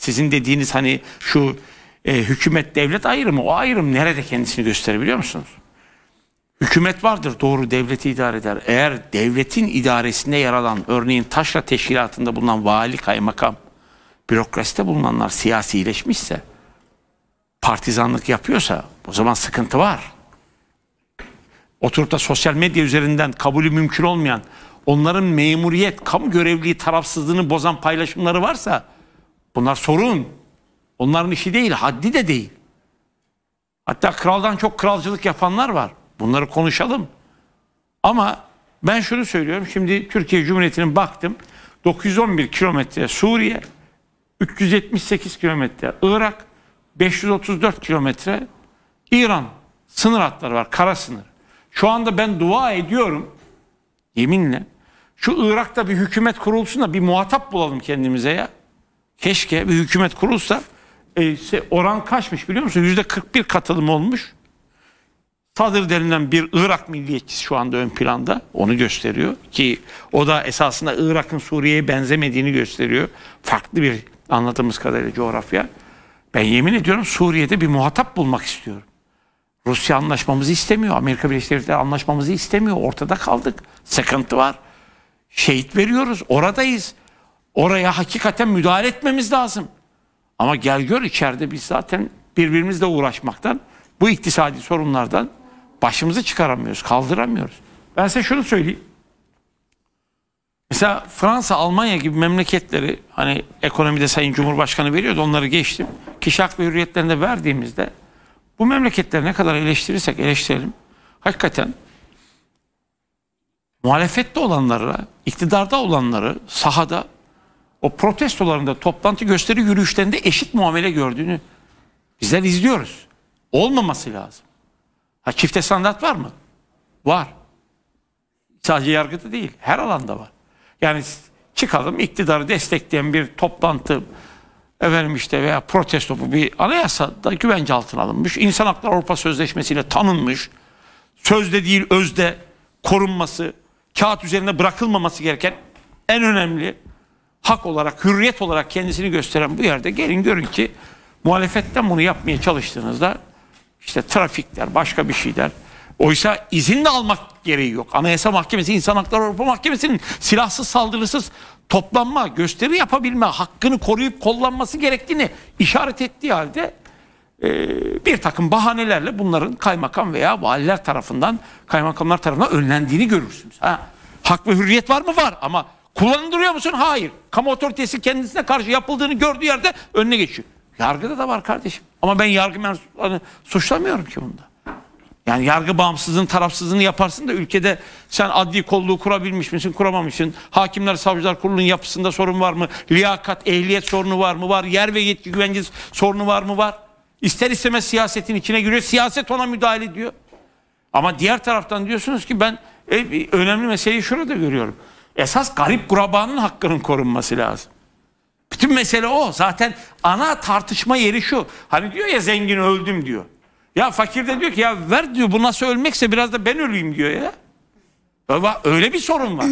Sizin dediğiniz hani şu e, hükümet devlet ayrımı o ayrım nerede kendisini gösterebiliyor musunuz? Hükümet vardır doğru devleti idare eder. Eğer devletin idaresinde yer alan örneğin taşra teşkilatında bulunan vali kaymakam bürokraside bulunanlar siyasileşmişse partizanlık yapıyorsa o zaman sıkıntı var. Oturup da sosyal medya üzerinden kabulü mümkün olmayan onların memuriyet, kamu görevliliği tarafsızlığını bozan paylaşımları varsa Bunlar sorun. Onların işi değil, haddi de değil. Hatta kraldan çok kralcılık yapanlar var. Bunları konuşalım. Ama ben şunu söylüyorum. Şimdi Türkiye Cumhuriyeti'nin baktım. 911 kilometre Suriye, 378 kilometre Irak, 534 kilometre İran sınır hatları var, kara sınır. Şu anda ben dua ediyorum, yeminle. Şu Irak'ta bir hükümet kurulsun da bir muhatap bulalım kendimize ya. Keşke bir hükümet kurulsa e, oran kaçmış biliyor musun? Yüzde 41 katılım olmuş. Sadır denilen bir Irak milliyetçisi şu anda ön planda. Onu gösteriyor ki o da esasında Irak'ın Suriye'ye benzemediğini gösteriyor. Farklı bir anladığımız kadarıyla coğrafya. Ben yemin ediyorum Suriye'de bir muhatap bulmak istiyorum. Rusya anlaşmamızı istemiyor. Amerika Birleşik Devletleri anlaşmamızı istemiyor. Ortada kaldık. Sıkıntı var. Şehit veriyoruz. Oradayız. Oraya hakikaten müdahale etmemiz lazım. Ama gel gör içeride biz zaten birbirimizle uğraşmaktan, bu iktisadi sorunlardan başımızı çıkaramıyoruz, kaldıramıyoruz. Ben size şunu söyleyeyim. Mesela Fransa, Almanya gibi memleketleri hani ekonomide Sayın Cumhurbaşkanı veriyordu onları geçtim. Kişi hak ve hürriyetlerinde verdiğimizde bu memleketleri ne kadar eleştirirsek eleştirelim. Hakikaten muhalefette olanlara, iktidarda olanları sahada o protestolarında, toplantı gösteri yürüyüşlerinde eşit muamele gördüğünü bizler izliyoruz. Olmaması lazım. Ha çifte standart var mı? Var. Sadece yargıda değil, her alanda var. Yani çıkalım iktidarı destekleyen bir toplantı efendim işte veya protesto bu bir anayasada güvence altına alınmış. İnsan Hakları Avrupa Sözleşmesi ile tanınmış. Sözde değil özde korunması, kağıt üzerinde bırakılmaması gereken en önemli hak olarak, hürriyet olarak kendisini gösteren bu yerde gelin görün ki muhalefetten bunu yapmaya çalıştığınızda işte trafikler, başka bir şeyler. Oysa izin de almak gereği yok. Anayasa Mahkemesi, İnsan Hakları Avrupa Mahkemesi'nin silahsız saldırısız toplanma, gösteri yapabilme, hakkını koruyup kullanması gerektiğini işaret ettiği halde e, bir takım bahanelerle bunların kaymakam veya valiler tarafından, kaymakamlar tarafından önlendiğini görürsünüz. Ha, hak ve hürriyet var mı? Var ama Kullandırıyor musun? Hayır. Kamu otoritesi kendisine karşı yapıldığını gördüğü yerde önüne geçiyor. Yargıda da var kardeşim. Ama ben yargı mensuplarını suçlamıyorum ki bunda. Yani yargı bağımsızlığını, tarafsızlığını yaparsın da ülkede sen adli kolluğu kurabilmiş misin, kuramamışsın? Hakimler, savcılar kurulunun yapısında sorun var mı? Liyakat, ehliyet sorunu var mı? Var. Yer ve yetki güvencesi sorunu var mı? Var. İster istemez siyasetin içine giriyor. Siyaset ona müdahale ediyor. Ama diğer taraftan diyorsunuz ki ben e, önemli meseleyi şurada görüyorum. Esas garip kurabanın hakkının korunması lazım. Bütün mesele o. Zaten ana tartışma yeri şu. Hani diyor ya zengin öldüm diyor. Ya fakir de diyor ki ya ver diyor bu nasıl ölmekse biraz da ben öleyim diyor ya. Öyle bir sorun var.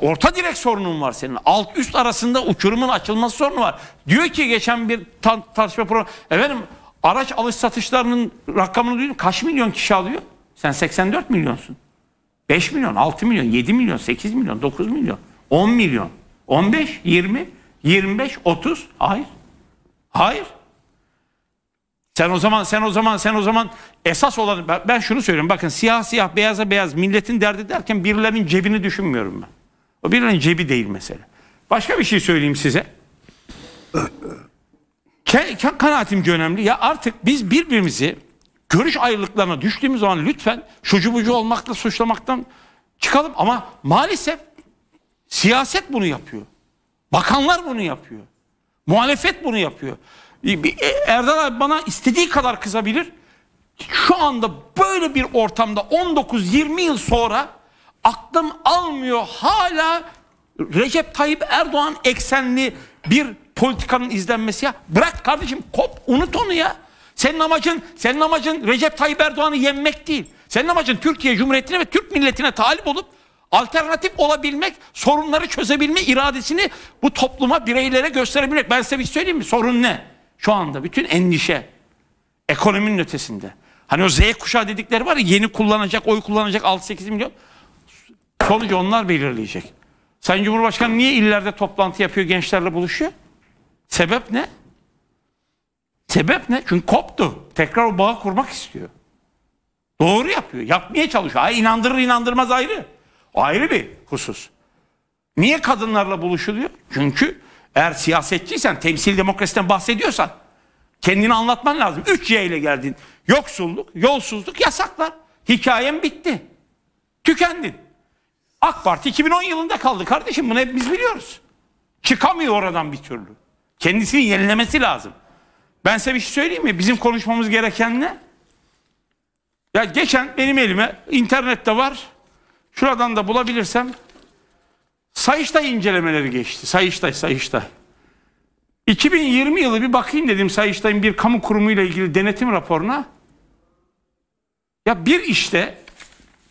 Orta direk sorunun var senin. Alt üst arasında uçurumun açılması sorunu var. Diyor ki geçen bir tartışma programı. Efendim araç alış satışlarının rakamını duydun. Kaç milyon kişi alıyor? Sen 84 milyonsun. 5 milyon, 6 milyon, 7 milyon, 8 milyon, 9 milyon, 10 milyon, 15, 20, 25, 30. Hayır. Hayır. Sen o zaman sen o zaman sen o zaman esas olan ben şunu söylüyorum bakın siyah siyah beyaza beyaz milletin derdi derken birilerinin cebini düşünmüyorum ben. O birilerinin cebi değil mesele. Başka bir şey söyleyeyim size. Kanaatimce önemli ya artık biz birbirimizi görüş ayrılıklarına düştüğümüz zaman lütfen şucu bucu olmakla suçlamaktan çıkalım. Ama maalesef siyaset bunu yapıyor. Bakanlar bunu yapıyor. Muhalefet bunu yapıyor. E, Erdal abi bana istediği kadar kızabilir. Şu anda böyle bir ortamda 19-20 yıl sonra aklım almıyor hala Recep Tayyip Erdoğan eksenli bir politikanın izlenmesi ya. Bırak kardeşim kop unut onu ya. Senin amacın, senin amacın Recep Tayyip Erdoğan'ı yenmek değil. Senin amacın Türkiye Cumhuriyeti'ne ve Türk milletine talip olup alternatif olabilmek, sorunları çözebilme iradesini bu topluma, bireylere gösterebilmek. Ben size bir şey söyleyeyim mi? Sorun ne? Şu anda bütün endişe ekonominin ötesinde. Hani o Z kuşağı dedikleri var ya yeni kullanacak, oy kullanacak 6-8 milyon. Sonucu onlar belirleyecek. Sayın Cumhurbaşkanı niye illerde toplantı yapıyor, gençlerle buluşuyor? Sebep ne? Sebep ne? Çünkü koptu. Tekrar o bağı kurmak istiyor. Doğru yapıyor. Yapmaya çalışıyor. Ay inandırır inandırmaz ayrı. O ayrı bir husus. Niye kadınlarla buluşuluyor? Çünkü eğer siyasetçiysen, temsil demokrasiden bahsediyorsan kendini anlatman lazım. 3 Y ile geldin. Yoksulluk, yolsuzluk, yasaklar. Hikayen bitti. Tükendin. AK Parti 2010 yılında kaldı kardeşim bunu hepimiz biliyoruz. Çıkamıyor oradan bir türlü. Kendisini yenilemesi lazım. Ben size bir şey söyleyeyim mi? Bizim konuşmamız gereken ne? Ya geçen benim elime internette var. Şuradan da bulabilirsem Sayıştay incelemeleri geçti. Sayıştay, Sayıştay. 2020 yılı bir bakayım dedim Sayıştay'ın bir kamu kurumuyla ilgili denetim raporuna. Ya bir işte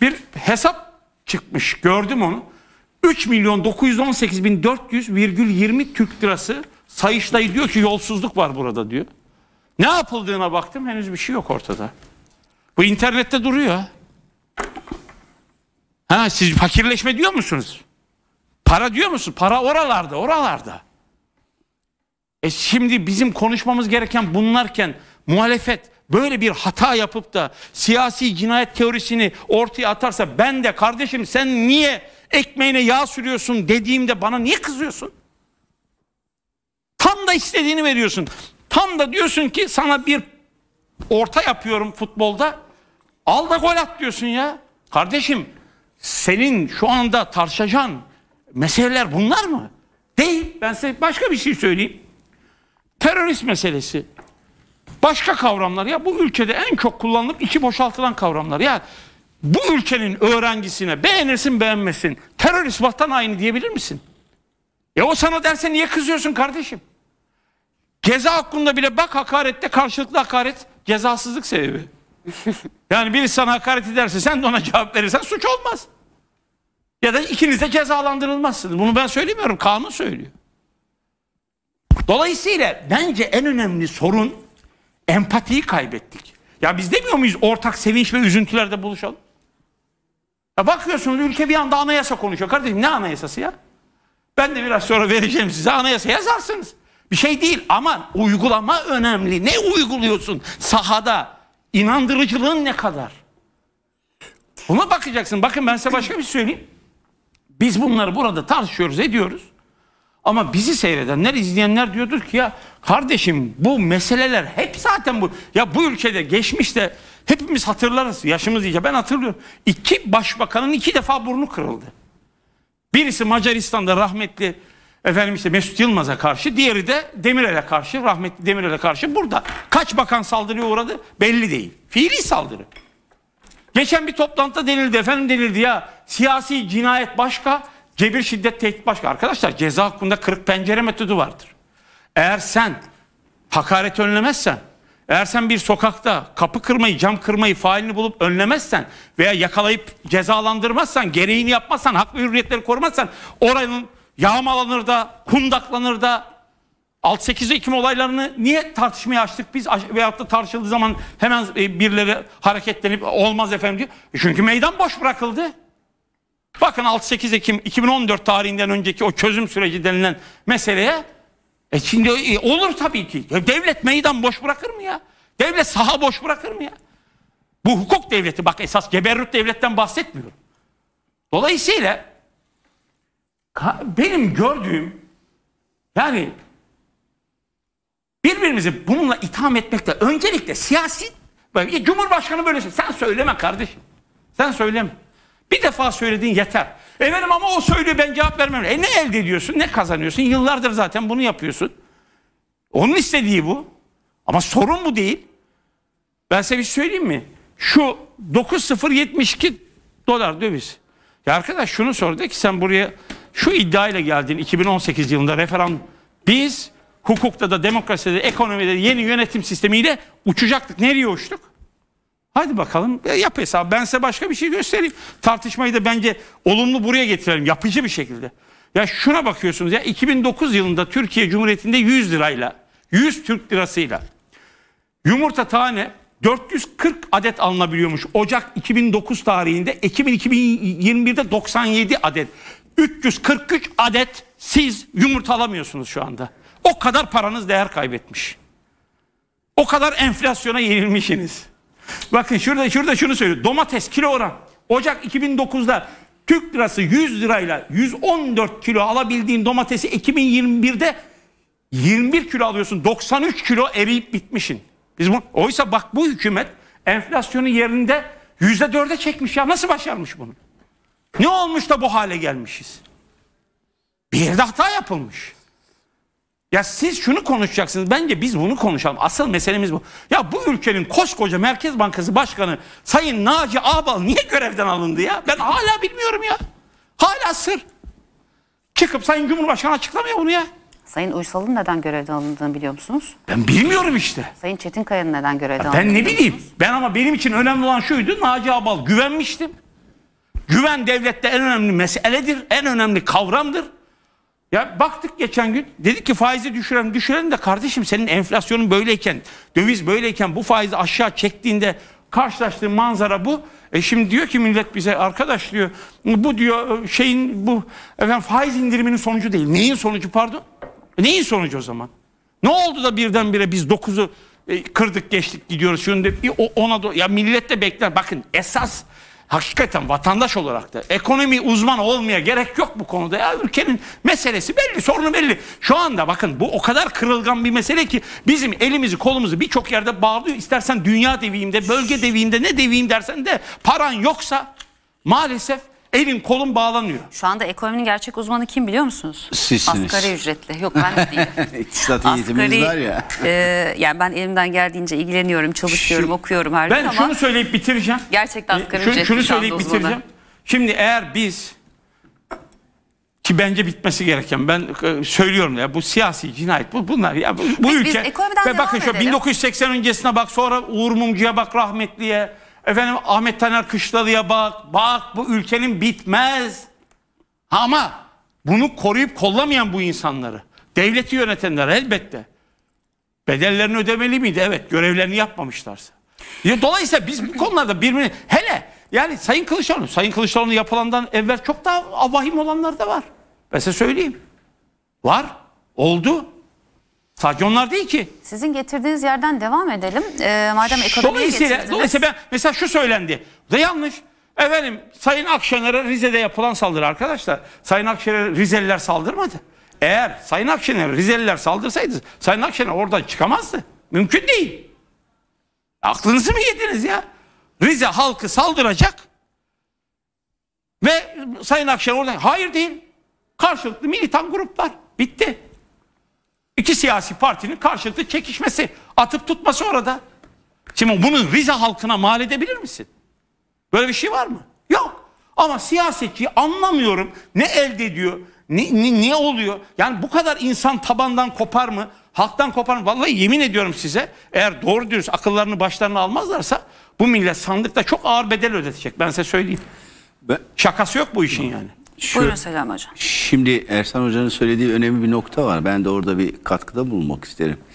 bir hesap çıkmış gördüm onu. 3 milyon 918 bin 400 virgül 20 Türk lirası Sayıştay diyor ki yolsuzluk var burada diyor. Ne yapıldığına baktım henüz bir şey yok ortada. Bu internette duruyor. Ha siz fakirleşme diyor musunuz? Para diyor musun? Para oralarda, oralarda. E şimdi bizim konuşmamız gereken bunlarken muhalefet böyle bir hata yapıp da siyasi cinayet teorisini ortaya atarsa ben de kardeşim sen niye ekmeğine yağ sürüyorsun dediğimde bana niye kızıyorsun? Tam da istediğini veriyorsun. Tam da diyorsun ki sana bir orta yapıyorum futbolda. Al da gol at diyorsun ya. Kardeşim senin şu anda tartışacağın meseleler bunlar mı? Değil. Ben size başka bir şey söyleyeyim. Terörist meselesi. Başka kavramlar ya bu ülkede en çok kullanılıp içi boşaltılan kavramlar. Ya bu ülkenin öğrencisine beğenirsin beğenmesin terörist vatan haini diyebilir misin? Ya e o sana derse niye kızıyorsun kardeşim? Ceza hakkında bile bak hakarette karşılıklı hakaret cezasızlık sebebi. yani biri sana hakaret ederse sen de ona cevap verirsen suç olmaz. Ya da ikiniz de cezalandırılmazsınız. Bunu ben söylemiyorum. Kanun söylüyor. Dolayısıyla bence en önemli sorun empatiyi kaybettik. Ya biz demiyor muyuz ortak sevinç ve üzüntülerde buluşalım? Ya bakıyorsunuz ülke bir anda anayasa konuşuyor. Kardeşim ne anayasası ya? Ben de biraz sonra vereceğim size anayasa yazarsınız. Bir şey değil ama uygulama önemli. Ne uyguluyorsun sahada? İnandırıcılığın ne kadar? Buna bakacaksın. Bakın ben size başka bir şey söyleyeyim. Biz bunları burada tartışıyoruz, ediyoruz. Ama bizi seyredenler, izleyenler diyordur ki ya kardeşim bu meseleler hep zaten bu. Ya bu ülkede geçmişte hepimiz hatırlarız. Yaşımız iyice ben hatırlıyorum. İki başbakanın iki defa burnu kırıldı. Birisi Macaristan'da rahmetli Efendim işte Mesut Yılmaz'a karşı, diğeri de Demirel'e karşı, rahmetli Demirel'e karşı burada. Kaç bakan saldırıya uğradı belli değil. Fiili saldırı. Geçen bir toplantıda denildi efendim denildi ya siyasi cinayet başka, cebir şiddet tehdit başka. Arkadaşlar ceza hakkında kırık pencere metodu vardır. Eğer sen hakaret önlemezsen, eğer sen bir sokakta kapı kırmayı, cam kırmayı failini bulup önlemezsen veya yakalayıp cezalandırmazsan, gereğini yapmazsan, hak ve hürriyetleri korumazsan oranın yağmalanır da, kundaklanır da 6-8 Ekim olaylarını niye tartışmaya açtık biz veyahut da tartışıldığı zaman hemen e, birileri hareketlenip olmaz efendim diyor. Çünkü meydan boş bırakıldı. Bakın 6-8 Ekim 2014 tarihinden önceki o çözüm süreci denilen meseleye e şimdi e, olur tabii ki. devlet meydan boş bırakır mı ya? Devlet saha boş bırakır mı ya? Bu hukuk devleti bak esas geberrüt devletten bahsetmiyorum. Dolayısıyla benim gördüğüm yani birbirimizi bununla itham etmekte öncelikle siyasi böyle, Cumhurbaşkanı böyle şey. Sen söyleme kardeşim. Sen söyleme. Bir defa söylediğin yeter. Efendim ama o söylüyor ben cevap vermem. E ne elde ediyorsun? Ne kazanıyorsun? Yıllardır zaten bunu yapıyorsun. Onun istediği bu. Ama sorun bu değil. Ben size bir şey söyleyeyim mi? Şu 9072 dolar döviz. Ya arkadaş şunu sordu ki sen buraya şu iddia ile geldin 2018 yılında referandum. Biz hukukta da demokraside ekonomide yeni yönetim sistemiyle uçacaktık. Nereye uçtuk? Hadi bakalım e, yap hesap. Ben size başka bir şey göstereyim. Tartışmayı da bence olumlu buraya getirelim. Yapıcı bir şekilde. Ya şuna bakıyorsunuz ya 2009 yılında Türkiye Cumhuriyeti'nde 100 lirayla 100 Türk lirasıyla yumurta tane 440 adet alınabiliyormuş. Ocak 2009 tarihinde Ekim 2021'de 97 adet. 343 adet siz yumurtalamıyorsunuz alamıyorsunuz şu anda. O kadar paranız değer kaybetmiş. O kadar enflasyona yenilmişsiniz. Bakın şurada şurada şunu söylüyor. Domates kilo oran. Ocak 2009'da Türk lirası 100 lirayla 114 kilo alabildiğin domatesi 2021'de 21 kilo alıyorsun. 93 kilo eriyip bitmişin. Biz bu, oysa bak bu hükümet enflasyonu yerinde %4'e çekmiş ya. Nasıl başarmış bunu? Ne olmuş da bu hale gelmişiz? Bir yerde hata yapılmış. Ya siz şunu konuşacaksınız. Bence biz bunu konuşalım. Asıl meselemiz bu. Ya bu ülkenin koskoca Merkez Bankası Başkanı Sayın Naci Ağbal niye görevden alındı ya? Ben hala bilmiyorum ya. Hala sır. Çıkıp Sayın Cumhurbaşkanı açıklamıyor bunu ya. Sayın Uysal'ın neden görevden alındığını biliyor musunuz? Ben bilmiyorum işte. Sayın Çetinkaya'nın neden görevden alındığını Ben ne bileyim. Ben ama benim için önemli olan şuydu. Naci Ağbal güvenmiştim. Güven devlette en önemli meseledir, en önemli kavramdır. Ya baktık geçen gün dedik ki faizi düşürelim düşürelim de kardeşim senin enflasyonun böyleyken döviz böyleyken bu faizi aşağı çektiğinde karşılaştığın manzara bu. E şimdi diyor ki millet bize arkadaş diyor bu diyor e, şeyin bu efendim faiz indiriminin sonucu değil. Neyin sonucu pardon? E neyin sonucu o zaman? Ne oldu da birdenbire biz 9'u e, kırdık geçtik gidiyoruz. Şimdi Ona da ya millet de bekler. Bakın esas hakikaten vatandaş olarak da ekonomi uzman olmaya gerek yok bu konuda. Ya ülkenin meselesi belli, sorunu belli. Şu anda bakın bu o kadar kırılgan bir mesele ki bizim elimizi kolumuzu birçok yerde bağlıyor. İstersen dünya deviyim de, bölge deviyim de, ne deviyim dersen de paran yoksa maalesef Elin kolun bağlanıyor. Şu anda ekonominin gerçek uzmanı kim biliyor musunuz? Sizsiniz. Asgari ücretli. Yok ben değilim. İktisat eğitimimiz var ya. E, yani ben elimden geldiğince ilgileniyorum, çalışıyorum, Şu, okuyorum her ben gün ama. Ben şunu söyleyip bitireceğim. Gerçekten e, asgari e, şunu, ücretli Şunu söyleyip uzmanı. bitireceğim. Şimdi eğer biz ki bence bitmesi gereken ben e, söylüyorum ya bu siyasi cinayet bu bunlar ya bu, bu biz, ülke biz ve bakın şu edelim. 1980 öncesine bak sonra Uğur Mumcu'ya bak rahmetliye Efendim Ahmet Taner Kışlalı'ya bak. Bak bu ülkenin bitmez. Ama bunu koruyup kollamayan bu insanları. Devleti yönetenler elbette. Bedellerini ödemeli miydi? Evet. Görevlerini yapmamışlarsa. Dolayısıyla biz bu konularda birbirini hele yani Sayın Kılıçdaroğlu, Sayın Kılıçdaroğlu yapılandan evvel çok daha vahim olanlar da var. Ben size söyleyeyim. Var. Oldu. Sadece onlar değil ki. Sizin getirdiğiniz yerden devam edelim. E, madem ekonomiye dolayısıyla, getirdiniz. Dolayısıyla ben, mesela şu söylendi. Bu da yanlış. Efendim Sayın Akşener'e Rize'de yapılan saldırı arkadaşlar. Sayın Akşener'e Rizeliler saldırmadı. Eğer Sayın Akşener Rizeliler saldırsaydı Sayın Akşener oradan çıkamazdı. Mümkün değil. Aklınızı mı yediniz ya? Rize halkı saldıracak ve Sayın Akşener oradan hayır değil. Karşılıklı militan gruplar. Bitti. İki siyasi partinin karşılıklı çekişmesi, atıp tutması orada. Şimdi bunu Rize halkına mal edebilir misin? Böyle bir şey var mı? Yok. Ama siyasetçi anlamıyorum ne elde ediyor, ne, ne, ne oluyor? Yani bu kadar insan tabandan kopar mı? Halktan kopar mı? Vallahi yemin ediyorum size eğer doğru diyoruz akıllarını başlarına almazlarsa bu millet sandıkta çok ağır bedel ödetecek. Ben size söyleyeyim. Şakası yok bu işin yani. Şu, Buyurun Selam Hocam. Şimdi Ersan Hoca'nın söylediği önemli bir nokta var. Ben de orada bir katkıda bulunmak isterim.